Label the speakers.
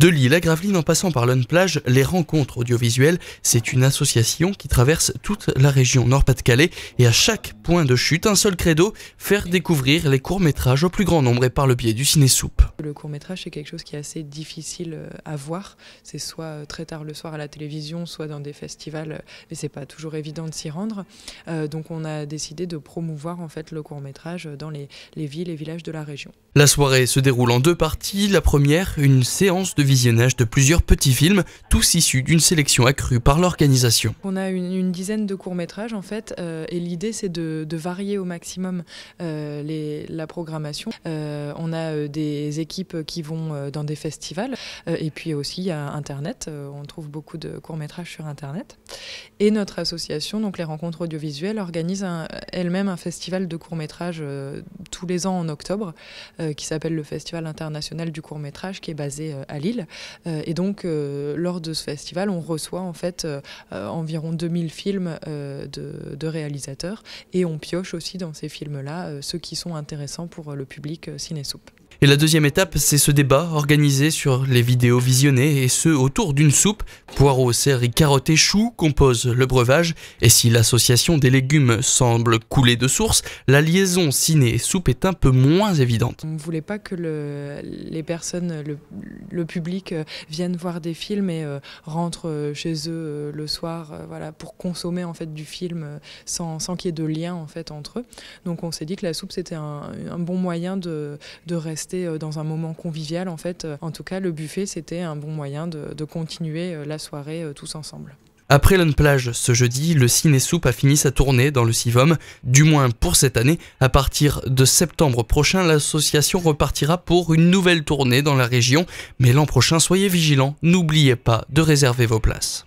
Speaker 1: De Lille à Gravelines en passant par Plage, les rencontres audiovisuelles, c'est une association qui traverse toute la région Nord-Pas-de-Calais et à chaque point de chute, un seul credo, faire découvrir les courts-métrages au plus grand nombre et par le biais du ciné-soupe.
Speaker 2: Le court-métrage, c'est quelque chose qui est assez difficile euh, à voir. C'est soit euh, très tard le soir à la télévision, soit dans des festivals, euh, mais c'est pas toujours évident de s'y rendre. donc on a décidé de promouvoir en fait le court-métrage dans les, les villes et villages de la région.
Speaker 1: La soirée se déroule en deux parties. La première, une séance de visionnage de plusieurs petits films, tous issus d'une sélection accrue par l'organisation.
Speaker 2: On a une, dizaine de courts-métrages en fait, euh, et l'idée c'est de, varier au maximum euh, la programmation. Euh, on a des équipes qui vont dans des festivals, et puis aussi à Internet, on trouve beaucoup de courts-métrages sur Internet. Et notre association, donc les rencontres audiovisuelles, organise elle-même un festival de courts-métrages tous les ans en octobre, qui s'appelle le Festival international du court-métrage, qui est basé à Lille. Euh, et donc, euh, lors de ce festival, on reçoit en fait euh, environ 2000 films de, réalisateurs et on pioche aussi dans ces films-là ceux qui sont intéressants pour le public ciné-soupe.
Speaker 1: Et la deuxième étape, c'est ce débat organisé sur les vidéos visionnées et ce autour d'une soupe. Poireaux, céleri, carottes et choux composent le breuvage. Et si l'association des légumes semble couler de source, la liaison ciné soupe est un peu moins évidente.
Speaker 2: On ne voulait pas que le, les personnes, le, le public euh, vienne voir des films et euh, rentre euh, chez eux le soir voilà, pour consommer en fait, du film sans, sans qu'il y ait de lien en fait, entre eux. Donc on s'est dit que la soupe, c'était un, bon moyen de, de, rester dans un moment convivial. En, fait. en tout cas, le buffet, c'était un bon moyen de continuer la soirée tous ensemble.
Speaker 1: Après Plage ce jeudi, le Ciné Soup a fini sa tournée dans le Civom, du moins pour cette année. À partir de septembre prochain, l'association repartira pour une nouvelle tournée dans la région, mais l'an prochain, soyez vigilants, n'oubliez pas de réserver vos places.